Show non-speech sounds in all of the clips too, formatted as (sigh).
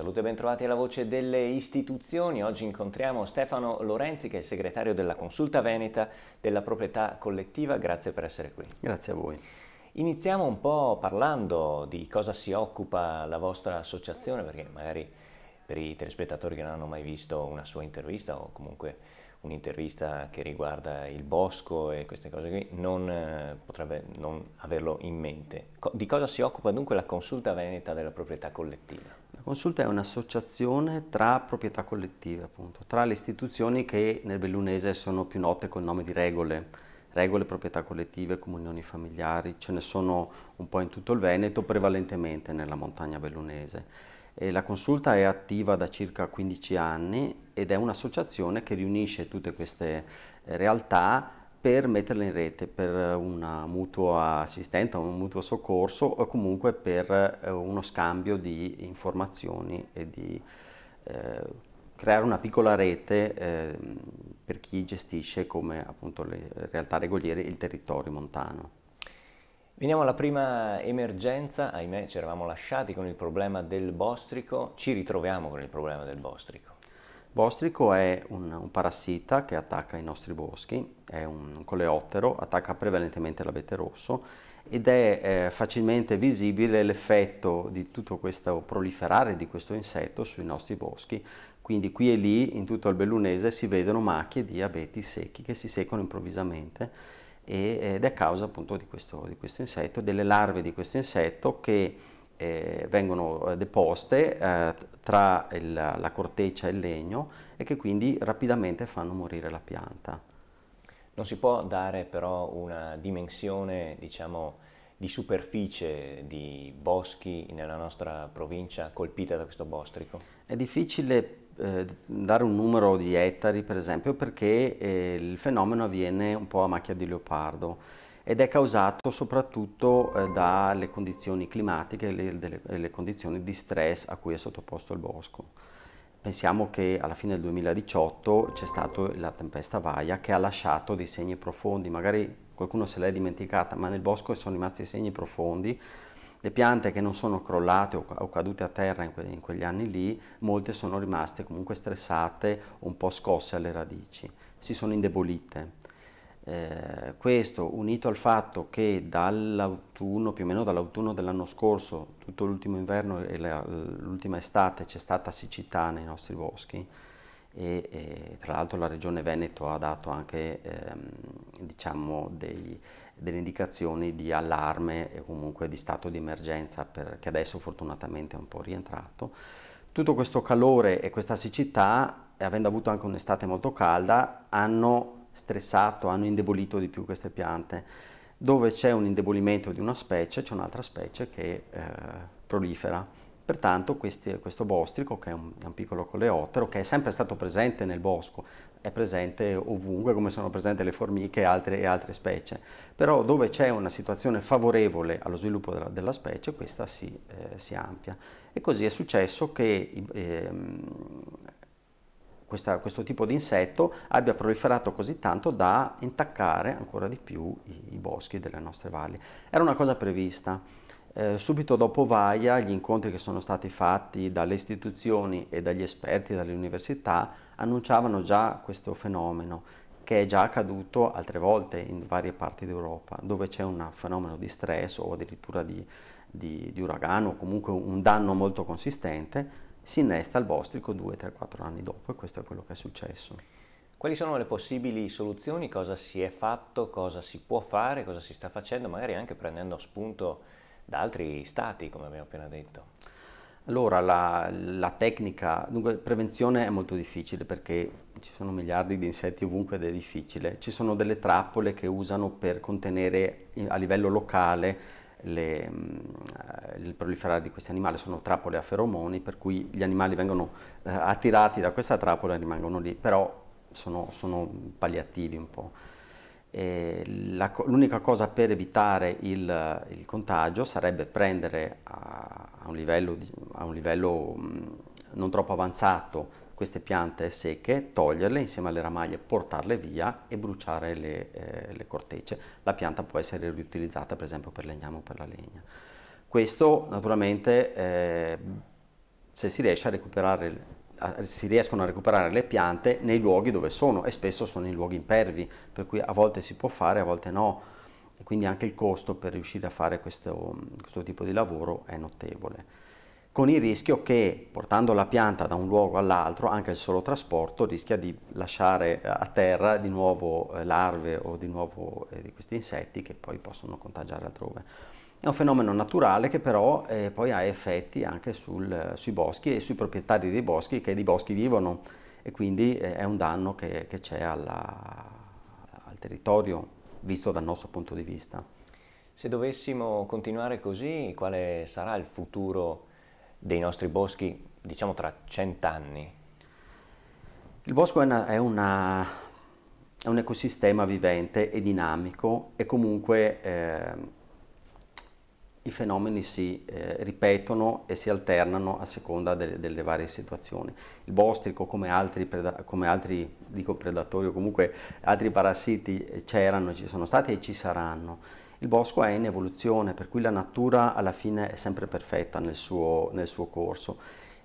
saluto e bentrovati alla voce delle istituzioni. Oggi incontriamo Stefano Lorenzi che è il segretario della Consulta Veneta della proprietà collettiva. Grazie per essere qui. Grazie a voi. Iniziamo un po' parlando di cosa si occupa la vostra associazione perché magari per i telespettatori che non hanno mai visto una sua intervista o comunque un'intervista che riguarda il bosco e queste cose qui, non eh, potrebbe non averlo in mente. di cosa si occupa dunque la Consulta Veneta della proprietà collettiva? La Consulta è un'associazione tra proprietà collettive, appunto, tra le istituzioni che nel bellunese sono più note col nome di regole, regole, proprietà collettive, comunioni familiari, ce ne sono un po' in tutto il Veneto, prevalentemente nella montagna bellunese la consulta è attiva da circa 15 anni ed è un'associazione che riunisce tutte queste eh, realtà per metterle in rete per una mutua assistenza, un mutuo soccorso o comunque per eh, uno scambio di informazioni e di eh, creare una piccola rete eh, per chi gestisce come appunto le realtà regoliere il territorio montano. Veniamo alla prima emergenza, ahimè ci eravamo lasciati con il problema del bostrico, ci ritroviamo con il problema del bostrico. Bostrico è un, un parassita che attacca i nostri boschi, è un coleottero, attacca prevalentemente l'abete rosso ed è eh, facilmente visibile l'effetto di tutto questo proliferare di questo insetto sui nostri boschi, quindi qui e lì in tutto il bellunese si vedono macchie di abeti secchi che si seccano improvvisamente ed è a causa appunto di questo, di questo insetto, delle larve di questo insetto che eh, vengono eh, deposte eh, tra il, la corteccia e il legno e che quindi rapidamente fanno morire la pianta. Non si può dare però una dimensione, diciamo, di superficie di boschi nella nostra provincia colpita da questo bostrico? È difficile eh, dare un numero di ettari per esempio perché eh, il fenomeno avviene un po' a macchia di leopardo ed è causato soprattutto eh, dalle condizioni climatiche e le, le condizioni di stress a cui è sottoposto il bosco. Pensiamo che alla fine del 2018 c'è stata la tempesta Vaia che ha lasciato dei segni profondi, magari qualcuno se l'è dimenticata, ma nel bosco sono rimasti segni profondi le piante che non sono crollate o, cadute a terra in, que in quegli anni lì, molte sono rimaste comunque stressate, un po' scosse alle radici, si sono indebolite. Eh, questo unito al fatto che dall'autunno, più o meno dall'autunno dell'anno scorso, tutto l'ultimo inverno e l'ultima estate c'è stata siccità nei nostri boschi e, e tra l'altro la regione Veneto ha dato anche ehm, diciamo dei, delle indicazioni di allarme e comunque di stato di emergenza per, che adesso fortunatamente è un po' rientrato. Tutto questo calore e questa siccità, eh, avendo avuto anche un'estate molto calda, hanno stressato, hanno indebolito di più queste piante. Dove c'è un indebolimento di una specie, c'è un'altra specie che eh, prolifera. Pertanto questi, questo bostrico, che è un, è un, piccolo coleottero, che è sempre stato presente nel bosco, è presente ovunque, come sono presenti le formiche e altre, e altre specie, però dove c'è una situazione favorevole allo sviluppo della, della specie, questa si, eh, si, ampia. E così è successo che eh, questa, questo tipo di insetto abbia proliferato così tanto da intaccare ancora di più i, i boschi delle nostre valli. Era una cosa prevista. Eh, subito dopo Vaia, gli incontri che sono stati fatti dalle istituzioni e dagli esperti dalle università annunciavano già questo fenomeno che è già accaduto altre volte in varie parti d'Europa, dove c'è un fenomeno di stress o addirittura di, di, di uragano o comunque un danno molto consistente, si innesta il bostrico 2, 3, 4 anni dopo e questo è quello che è successo. Quali sono le possibili soluzioni? Cosa si è fatto? Cosa si può fare? Cosa si sta facendo? Magari anche prendendo spunto da altri stati, come abbiamo appena detto? Allora, la, la tecnica, dunque, prevenzione è molto difficile perché ci sono miliardi di insetti ovunque ed è difficile. Ci sono delle trappole che usano per contenere a livello locale le, mm, il proliferare di questi animali, sono trappole a feromoni, per cui gli animali vengono eh, attirati da questa trappola e rimangono lì, però sono, sono palliativi un po' l'unica cosa per evitare il, il, contagio sarebbe prendere a, a un livello, a un livello mh, mm, non troppo avanzato queste piante secche, toglierle insieme alle ramaglie, portarle via e bruciare le, eh, le cortecce. La pianta può essere riutilizzata per esempio per legname o per la legna. Questo naturalmente eh, se si riesce a recuperare si riescono a recuperare le piante nei luoghi dove sono e spesso sono in luoghi impervi, per cui a volte si può fare, a volte no. E quindi anche il costo per riuscire a fare questo, questo tipo di lavoro è notevole con il rischio che portando la pianta da un luogo all'altro, anche il solo trasporto rischia di lasciare eh, a terra di nuovo eh, larve o di nuovo eh, di questi insetti che poi possono contagiare altrove. È un fenomeno naturale che però eh, poi ha effetti anche sul, sui boschi e sui proprietari dei boschi che di boschi vivono e quindi eh, è un danno che, che c'è al territorio visto dal nostro punto di vista. Se dovessimo continuare così, quale sarà il futuro dei nostri boschi, diciamo tra cent'anni? Il bosco è, una, è, una, è, un ecosistema vivente e dinamico e comunque... Eh, i fenomeni si eh, ripetono e si alternano a seconda delle, delle varie situazioni. Il bostrico, come altri, preda- come altri predatori o comunque altri parassiti, eh, c'erano, ci sono stati e ci saranno. Il bosco è in evoluzione, per cui la natura alla fine è sempre perfetta nel suo, nel suo corso.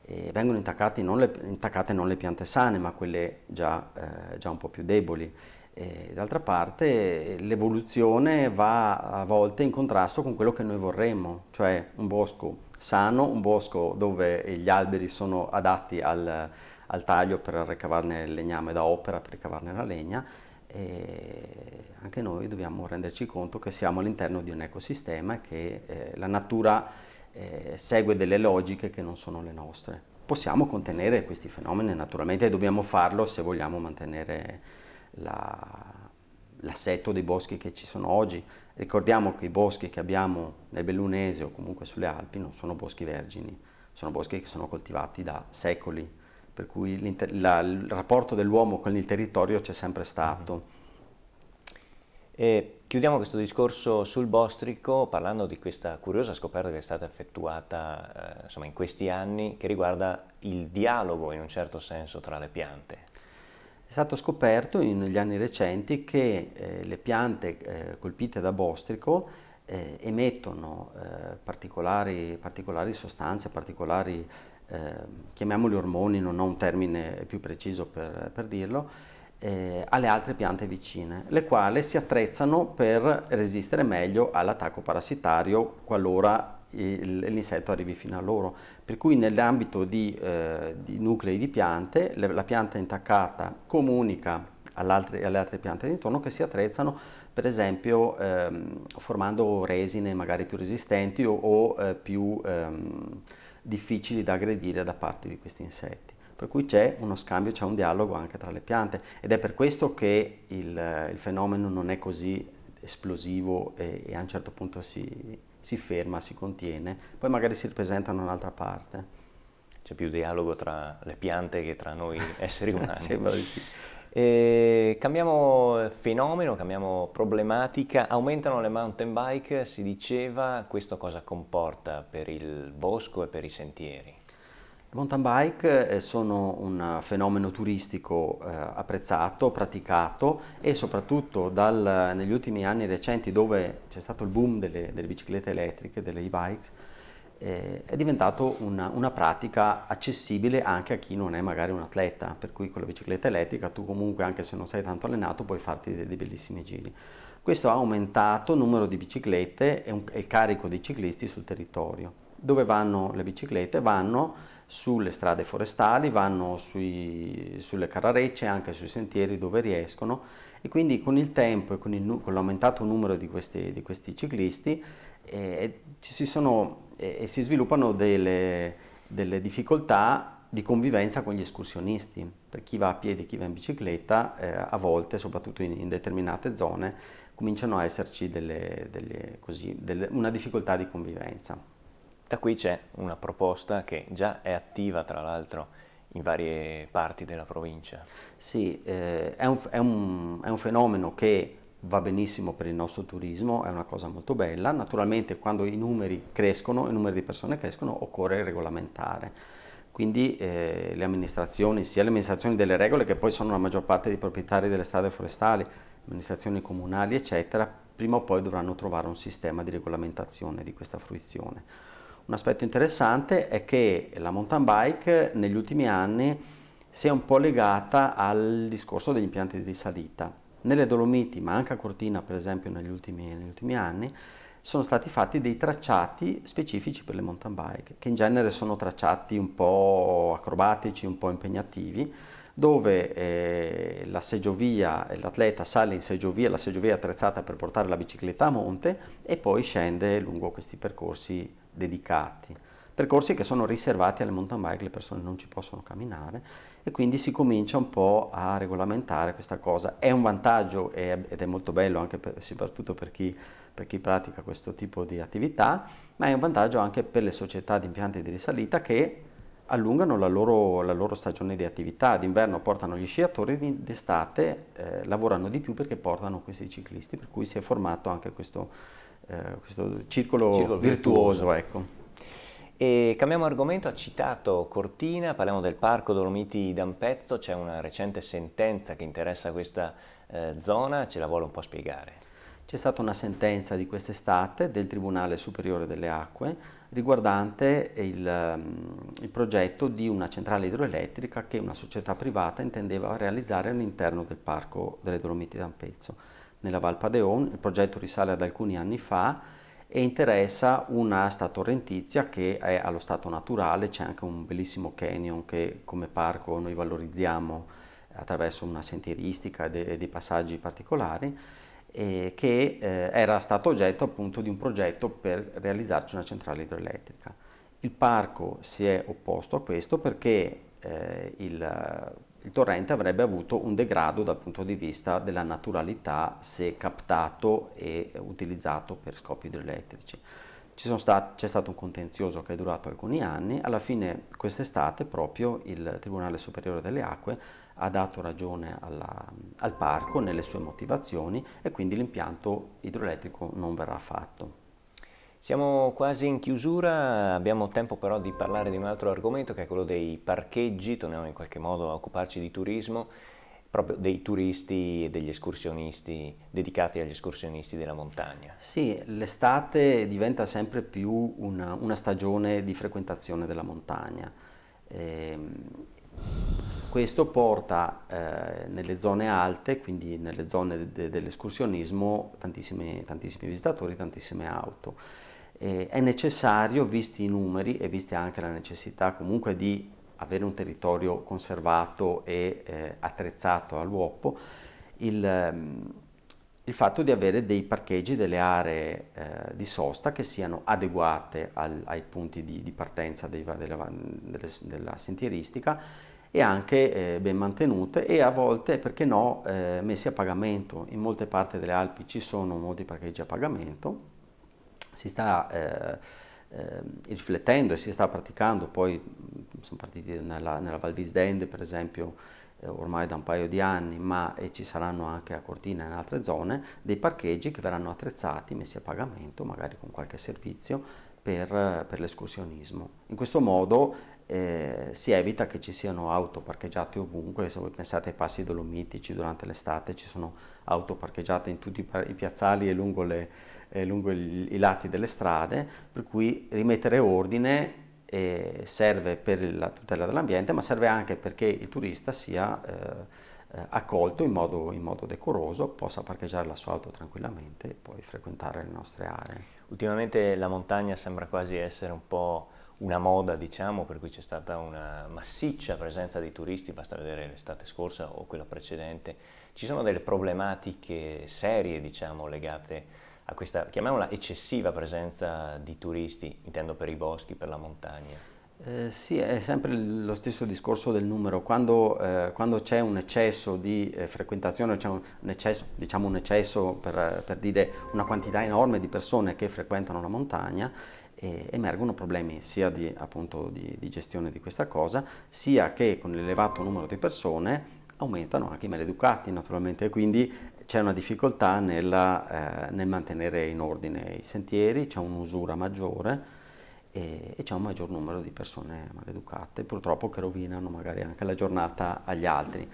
E vengono non le, intaccate non le piante sane, ma quelle già, eh, già un po' più deboli d'altra parte l'evoluzione va a volte in contrasto con quello che noi vorremmo, cioè un bosco sano, un bosco dove gli alberi sono adatti al, al taglio per ricavarne il legname da opera, per ricavarne la legna, e anche noi dobbiamo renderci conto che siamo all'interno di un ecosistema e che eh, la natura eh, segue delle logiche che non sono le nostre. Possiamo contenere questi fenomeni naturalmente e dobbiamo farlo se vogliamo mantenere l'assetto dei boschi che ci sono oggi. Ricordiamo che i boschi che abbiamo nel Bellunese o comunque sulle Alpi non sono boschi vergini, sono boschi che sono coltivati da secoli, per cui la, il rapporto dell'uomo con il territorio c'è sempre stato. E chiudiamo questo discorso sul bostrico parlando di questa curiosa scoperta che è stata effettuata eh, insomma, in questi anni che riguarda il dialogo in un certo senso tra le piante. È stato scoperto negli anni recenti che eh, le piante eh, colpite da bostrico eh, emettono eh, particolari, particolari, sostanze, particolari, ehm, chiamiamoli ormoni, non ho un termine più preciso per, per dirlo, eh, alle altre piante vicine, le quali si attrezzano per resistere meglio all'attacco parassitario qualora l'insetto arrivi fino a loro. Per cui nell'ambito di, eh, di, nuclei di piante, la pianta intaccata comunica all alle altre piante intorno che si attrezzano per esempio ehm, formando resine magari più resistenti o, o eh, più ehm, difficili da aggredire da parte di questi insetti. Per cui c'è uno scambio, c'è un dialogo anche tra le piante ed è per questo che il, il fenomeno non è così esplosivo e, e a un certo punto si, si ferma, si contiene, poi magari si ripresenta da un'altra parte. C'è più dialogo tra le piante che tra noi (laughs) esseri umani. Sembra di sì. E cambiamo fenomeno, cambiamo problematica, aumentano le mountain bike, si diceva, questo cosa comporta per il bosco e per i sentieri? Le mountain bike eh, sono un eh, fenomeno turistico eh, apprezzato, praticato e soprattutto dal, eh, negli ultimi anni recenti dove c'è stato il boom delle, delle biciclette elettriche, delle e-bikes, eh, è diventato una, una, pratica accessibile anche a chi non è magari un atleta, per cui con la bicicletta elettrica tu comunque anche se non sei tanto allenato puoi farti dei, dei bellissimi giri. Questo ha aumentato il numero di biciclette e, un, e il carico dei ciclisti sul territorio. Dove vanno le biciclette? Vanno sulle strade forestali, vanno sui, sulle carrarecce, anche sui sentieri dove riescono e quindi con il tempo e con, il, con l'aumentato numero di questi, di questi ciclisti eh, eh si, sono, eh, si, sviluppano delle, delle difficoltà di convivenza con gli escursionisti. Per chi va a piedi e chi va in bicicletta, eh, a volte, soprattutto in, in, determinate zone, cominciano a esserci delle, delle, così, delle, una difficoltà di convivenza. Da qui c'è una proposta che già è attiva, tra l'altro, in varie parti della provincia. Sì, eh, è, un, è, un, è un fenomeno che va benissimo per il nostro turismo, è una cosa molto bella. Naturalmente quando i numeri crescono, i numeri di persone crescono, occorre regolamentare. Quindi eh, le amministrazioni, sia le amministrazioni delle regole che poi sono la maggior parte dei proprietari delle strade forestali, amministrazioni comunali, eccetera, prima o poi dovranno trovare un sistema di regolamentazione di questa fruizione. Un aspetto interessante è che la mountain bike negli ultimi anni si è un po' legata al discorso degli impianti di risalita. Nelle Dolomiti, ma anche a Cortina per esempio negli ultimi, negli ultimi anni, sono stati fatti dei tracciati specifici per le mountain bike, che in genere sono tracciati un po' acrobatici, un po' impegnativi, dove eh, la seggiovia, l'atleta sale in seggiovia, la seggiovia è attrezzata per portare la bicicletta a monte e poi scende lungo questi percorsi dedicati, percorsi che sono riservati alle mountain bike, le persone non ci possono camminare e quindi si comincia un po' a regolamentare questa cosa. È un vantaggio ed è molto bello anche per, soprattutto per chi, per chi pratica questo tipo di attività, ma è un vantaggio anche per le società di impianti di risalita che allungano la loro, la loro, stagione di attività, d'inverno portano gli sciatori, d'estate eh, lavorano di più perché portano questi ciclisti, per cui si è formato anche questo, eh, questo circolo, circolo virtuoso. virtuoso ecco. E cambiamo argomento, ha citato Cortina, parliamo del Parco Dolomiti d'Ampezzo, c'è una recente sentenza che interessa questa eh, zona, ce la vuole un po' spiegare? C'è stata una sentenza di quest'estate del Tribunale Superiore delle Acque riguardante il, ehm, il, progetto di una centrale idroelettrica che una società privata intendeva realizzare all'interno del Parco delle Dolomiti d'Ampezzo nella Val Padeon. Il progetto risale ad alcuni anni fa e interessa un'asta torrentizia che è allo stato naturale, c'è anche un bellissimo canyon che come parco noi valorizziamo attraverso una sentieristica e dei passaggi particolari eh, che eh, era stato oggetto appunto di un progetto per realizzarci una centrale idroelettrica. Il parco si è opposto a questo perché eh, il il torrente avrebbe avuto un degrado dal punto di vista della naturalità se captato e utilizzato per scopi idroelettrici. Stati, c'è stato un contenzioso che è durato alcuni anni, alla fine quest'estate proprio il Tribunale Superiore delle Acque ha dato ragione alla, al parco nelle sue motivazioni e quindi l'impianto idroelettrico non verrà fatto. Siamo quasi in chiusura, abbiamo tempo però di parlare di un altro argomento che è quello dei parcheggi, torniamo in qualche modo a occuparci di turismo, proprio dei turisti e degli escursionisti, dedicati agli escursionisti della montagna. Sì, l'estate diventa sempre più una, una, stagione di frequentazione della montagna. Eh, questo porta eh, nelle zone alte, quindi nelle zone de dell'escursionismo, tantissimi, tantissimi visitatori, tantissime auto eh, è necessario, visti i numeri e vista anche la necessità comunque di avere un territorio conservato e eh, attrezzato all'uopo, il, ehm, il, fatto di avere dei parcheggi, delle aree eh, di sosta che siano adeguate al, ai punti di, di partenza dei, della, delle, della, santieristica e anche eh, ben mantenute e a volte, perché no, eh, messi a pagamento. In molte parti delle Alpi ci sono molti parcheggi a pagamento si sta eh, eh, riflettendo e si sta praticando, poi mm, sono partiti nella, nella Val Visdende per esempio eh, ormai da un paio di anni, ma ci saranno anche a Cortina e in altre zone, dei parcheggi che verranno attrezzati, messi a pagamento, magari con qualche servizio, per, per l'escursionismo. In questo modo eh, si evita che ci siano auto parcheggiate ovunque, se voi pensate ai passi dolomitici durante l'estate ci sono auto parcheggiate in tutti i piazzali e lungo le, eh, lungo il, i lati delle strade, per cui rimettere ordine eh, serve per la tutela dell'ambiente, ma serve anche perché il turista sia eh, eh, accolto in modo, in modo, decoroso, possa parcheggiare la sua auto tranquillamente e poi frequentare le nostre aree. Ultimamente la montagna sembra quasi essere un po' una moda, diciamo, per cui c'è stata una massiccia presenza di turisti, basta vedere l'estate scorsa o quella precedente. Ci sono delle problematiche serie, diciamo, legate a questa, chiamiamola, eccessiva presenza di turisti, intendo per i boschi, per la montagna? Eh, sì, è sempre lo stesso discorso del numero. Quando, eh, quando c'è un eccesso di eh, frequentazione, c'è un, eccesso, diciamo un eccesso per, per, dire una quantità enorme di persone che frequentano la montagna, emergono problemi sia di, appunto, di, di gestione di questa cosa, sia che con l'elevato numero di persone aumentano anche i maleducati naturalmente, e quindi c'è una difficoltà nella, eh, nel mantenere in ordine i sentieri, c'è un'usura maggiore e, e c'è un maggior numero di persone maleducate, purtroppo che rovinano magari anche la giornata agli altri.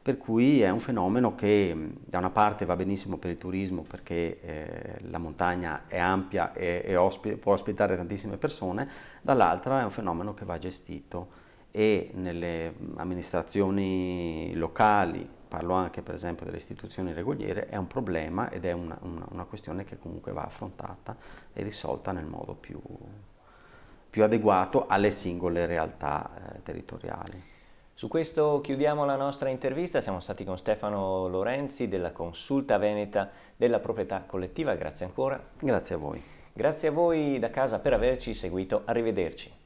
Per cui è un fenomeno che mm, da una parte va benissimo per il turismo perché eh, la montagna è ampia e, e ospi può ospitare tantissime persone, dall'altra è un fenomeno che va gestito e nelle mm, amministrazioni locali parlo anche per esempio delle istituzioni regoliere, è un problema ed è una, una, una questione che comunque va affrontata e risolta nel modo più, più adeguato alle singole realtà eh, territoriali. Su questo chiudiamo la nostra intervista, siamo stati con Stefano Lorenzi della Consulta Veneta della proprietà collettiva, grazie ancora. Grazie a voi. Grazie a voi da casa per averci seguito, arrivederci.